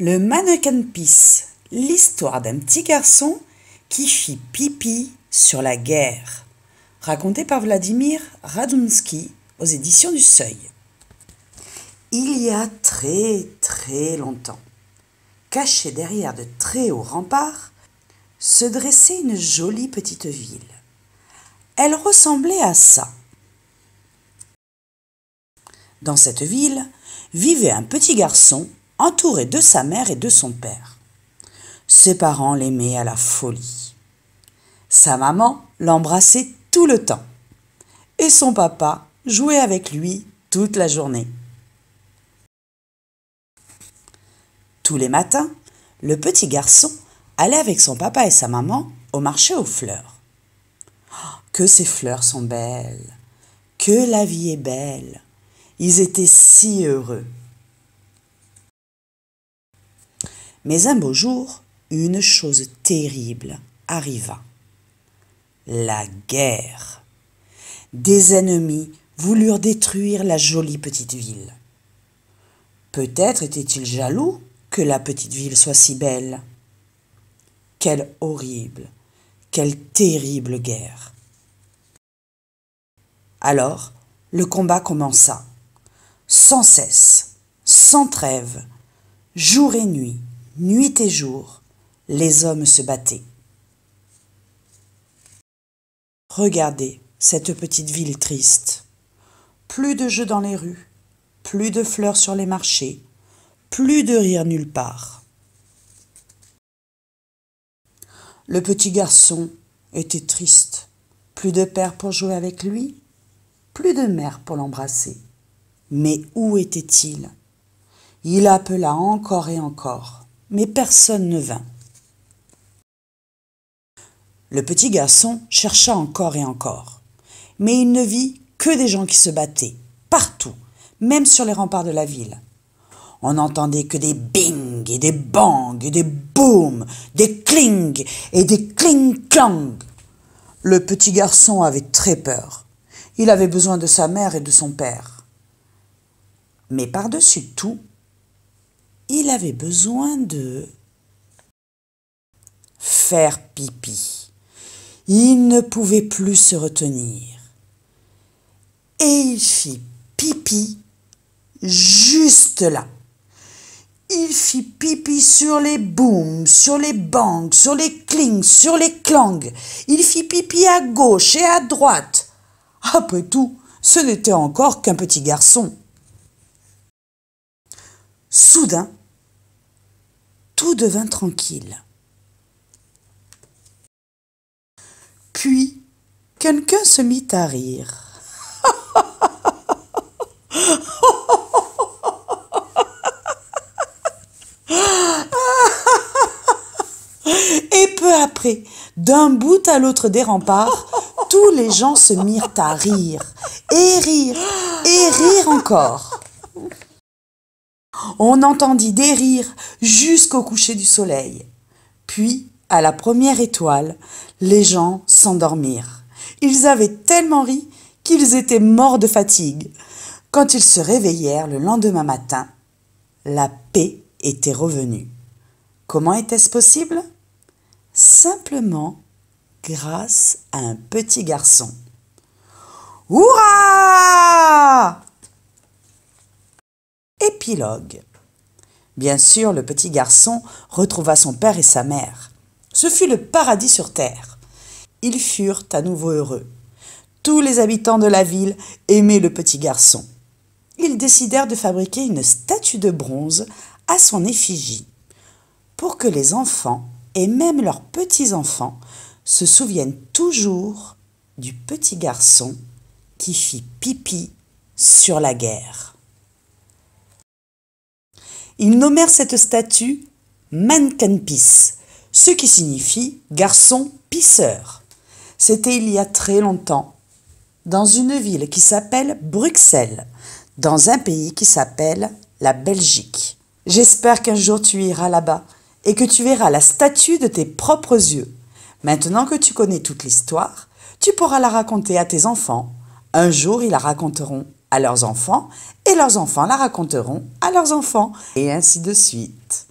Le mannequin Peace, l'histoire d'un petit garçon qui fit pipi sur la guerre, raconté par Vladimir Radunsky aux éditions du Seuil. Il y a très très longtemps, caché derrière de très hauts remparts, se dressait une jolie petite ville. Elle ressemblait à ça. Dans cette ville vivait un petit garçon entouré de sa mère et de son père. Ses parents l'aimaient à la folie. Sa maman l'embrassait tout le temps. Et son papa jouait avec lui toute la journée. Tous les matins, le petit garçon allait avec son papa et sa maman au marché aux fleurs. Oh, que ces fleurs sont belles, que la vie est belle. Ils étaient si heureux. Mais un beau jour, une chose terrible arriva. La guerre. Des ennemis voulurent détruire la jolie petite ville. Peut-être étaient-ils jaloux que la petite ville soit si belle. Quelle horrible, quelle terrible guerre. Alors, le combat commença. Sans cesse, sans trêve, jour et nuit, nuit et jour, les hommes se battaient. Regardez cette petite ville triste. Plus de jeux dans les rues, plus de fleurs sur les marchés, plus de rire nulle part. Le petit garçon était triste. Plus de père pour jouer avec lui, plus de mère pour l'embrasser. Mais où était-il Il appela encore et encore mais personne ne vint. Le petit garçon chercha encore et encore, mais il ne vit que des gens qui se battaient, partout, même sur les remparts de la ville. On n'entendait que des bing et des bangs et des boum, des cling et des cling-clang. Le petit garçon avait très peur. Il avait besoin de sa mère et de son père. Mais par-dessus tout, il avait besoin de faire pipi. Il ne pouvait plus se retenir. Et il fit pipi juste là. Il fit pipi sur les booms, sur les bangs, sur les clings, sur les clangs. Il fit pipi à gauche et à droite. Après tout, ce n'était encore qu'un petit garçon. Soudain, tout devint tranquille. Puis, quelqu'un se mit à rire. Et peu après, d'un bout à l'autre des remparts, tous les gens se mirent à rire, et rire, et rire encore. On entendit des rires jusqu'au coucher du soleil. Puis, à la première étoile, les gens s'endormirent. Ils avaient tellement ri qu'ils étaient morts de fatigue. Quand ils se réveillèrent le lendemain matin, la paix était revenue. Comment était-ce possible Simplement grâce à un petit garçon. Hurrah Épilogue. Bien sûr, le petit garçon retrouva son père et sa mère. Ce fut le paradis sur terre. Ils furent à nouveau heureux. Tous les habitants de la ville aimaient le petit garçon. Ils décidèrent de fabriquer une statue de bronze à son effigie pour que les enfants et même leurs petits-enfants se souviennent toujours du petit garçon qui fit pipi sur la guerre ils nommèrent cette statue Mankenpis, ce qui signifie garçon pisseur. C'était il y a très longtemps, dans une ville qui s'appelle Bruxelles, dans un pays qui s'appelle la Belgique. J'espère qu'un jour tu iras là-bas et que tu verras la statue de tes propres yeux. Maintenant que tu connais toute l'histoire, tu pourras la raconter à tes enfants. Un jour, ils la raconteront à leurs enfants et leurs enfants la raconteront à leurs enfants et ainsi de suite.